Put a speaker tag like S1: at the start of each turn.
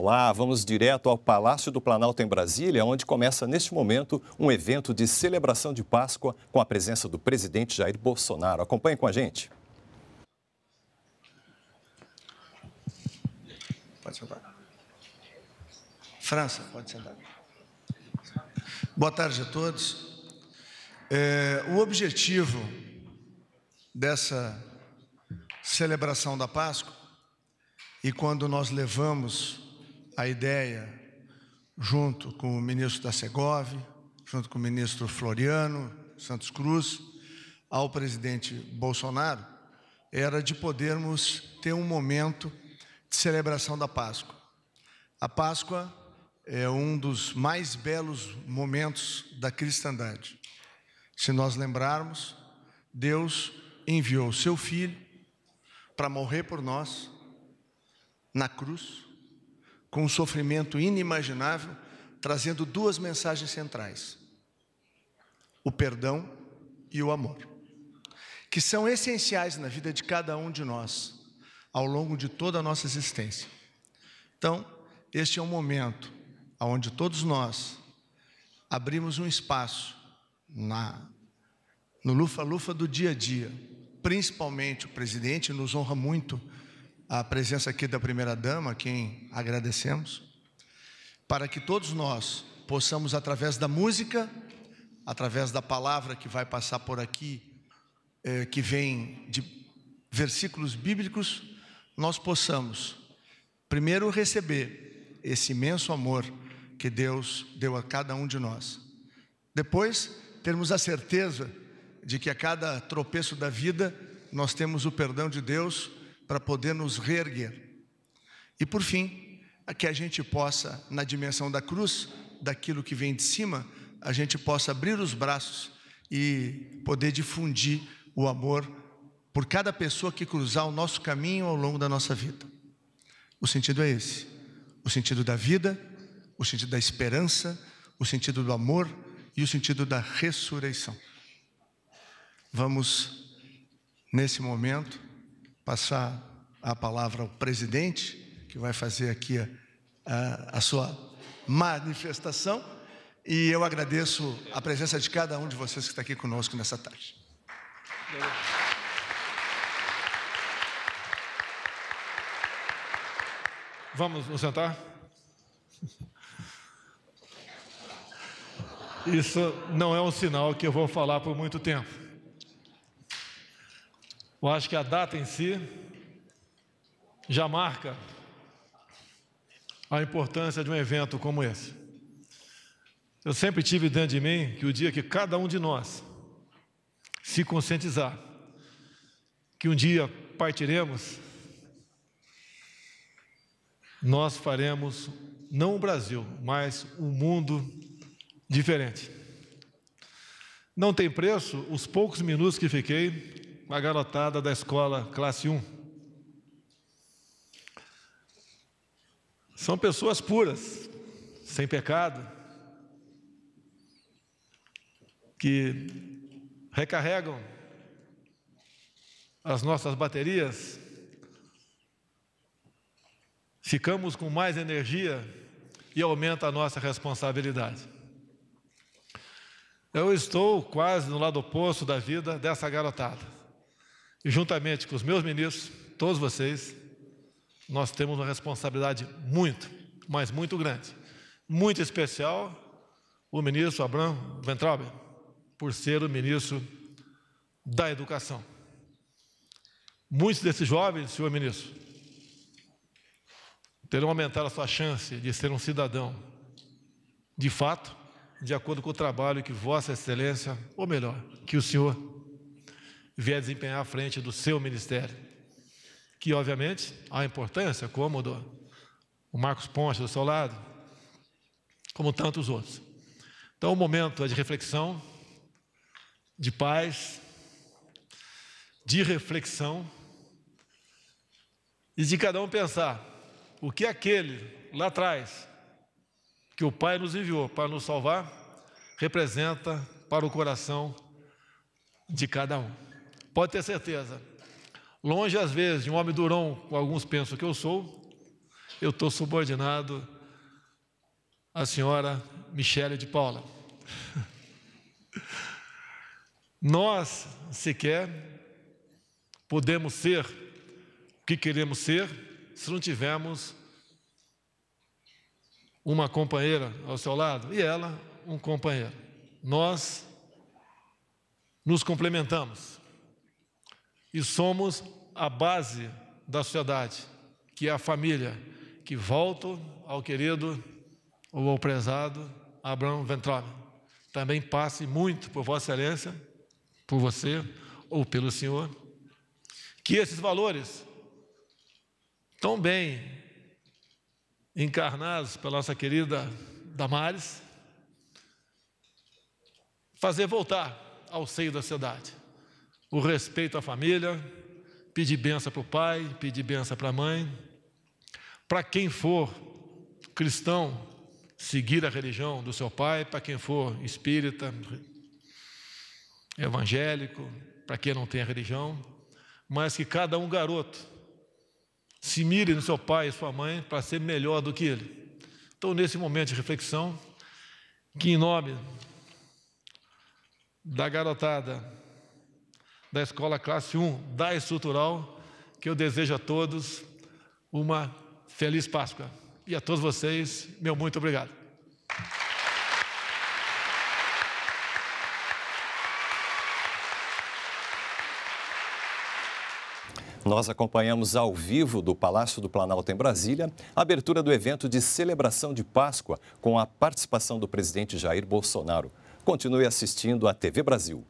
S1: lá, vamos direto ao Palácio do Planalto em Brasília, onde começa neste momento um evento de celebração de Páscoa com a presença do presidente Jair Bolsonaro. Acompanhe com a gente. Pode sentar.
S2: França, pode sentar. Boa tarde a todos. É, o objetivo dessa celebração da Páscoa e quando nós levamos a ideia, junto com o ministro da Segov, junto com o ministro Floriano Santos Cruz, ao presidente Bolsonaro, era de podermos ter um momento de celebração da Páscoa. A Páscoa é um dos mais belos momentos da cristandade. Se nós lembrarmos, Deus enviou seu filho para morrer por nós na cruz com um sofrimento inimaginável, trazendo duas mensagens centrais: o perdão e o amor, que são essenciais na vida de cada um de nós ao longo de toda a nossa existência. Então, este é um momento onde todos nós abrimos um espaço na no lufa-lufa do dia a dia. Principalmente o presidente nos honra muito a presença aqui da primeira-dama, a quem agradecemos, para que todos nós possamos, através da música, através da palavra que vai passar por aqui, eh, que vem de versículos bíblicos, nós possamos, primeiro, receber esse imenso amor que Deus deu a cada um de nós. Depois, termos a certeza de que a cada tropeço da vida, nós temos o perdão de Deus para poder nos reerguer. E por fim, que a gente possa, na dimensão da cruz, daquilo que vem de cima, a gente possa abrir os braços e poder difundir o amor por cada pessoa que cruzar o nosso caminho ao longo da nossa vida. O sentido é esse: o sentido da vida, o sentido da esperança, o sentido do amor e o sentido da ressurreição. Vamos, nesse momento, passar a palavra ao presidente, que vai fazer aqui a, a, a sua manifestação. E eu agradeço a presença de cada um de vocês que está aqui conosco nessa tarde.
S1: Vamos nos sentar? Isso não é um sinal que eu vou falar por muito tempo. Eu acho que a data em si já marca a importância de um evento como esse. Eu sempre tive dentro de mim que o dia que cada um de nós se conscientizar que um dia partiremos, nós faremos não o Brasil, mas um mundo diferente. Não tem preço os poucos minutos que fiquei uma garotada da escola classe 1. São pessoas puras, sem pecado, que recarregam as nossas baterias, ficamos com mais energia e aumenta a nossa responsabilidade. Eu estou quase no lado oposto da vida dessa garotada. E juntamente com os meus ministros, todos vocês, nós temos uma responsabilidade muito, mas muito grande. Muito especial o ministro Abraão Ventralbe, por ser o ministro da Educação. Muitos desses jovens, senhor ministro, terão aumentado a sua chance de ser um cidadão, de fato, de acordo com o trabalho que Vossa Excelência, ou melhor, que o senhor vier desempenhar à frente do seu ministério. Que, obviamente, há importância, como o Marcos Ponte do seu lado, como tantos outros. Então, o momento é de reflexão, de paz, de reflexão, e de cada um pensar o que aquele lá atrás, que o Pai nos enviou para nos salvar, representa para o coração de cada um. Pode ter certeza. Longe, às vezes, de um homem durão, como alguns pensam que eu sou, eu estou subordinado à senhora Michele de Paula. Nós sequer podemos ser o que queremos ser se não tivermos uma companheira ao seu lado e ela um companheiro. Nós nos complementamos e somos a base da sociedade, que é a família, que volto ao querido ou ao prezado Abraão Ventral. Também passe muito por Vossa Excelência, por você ou pelo Senhor, que esses valores, tão bem encarnados pela nossa querida Damares, fazer voltar ao seio da sociedade o respeito à família, pedir benção para o pai, pedir benção para a mãe. Para quem for cristão, seguir a religião do seu pai, para quem for espírita, evangélico, para quem não tem a religião, mas que cada um garoto se mire no seu pai e sua mãe para ser melhor do que ele. Então, nesse momento de reflexão, que em nome da garotada, da escola classe 1 da estrutural, que eu desejo a todos uma feliz Páscoa. E a todos vocês, meu muito obrigado. Nós acompanhamos ao vivo do Palácio do Planalto em Brasília a abertura do evento de celebração de Páscoa com a participação do presidente Jair Bolsonaro. Continue assistindo a TV Brasil.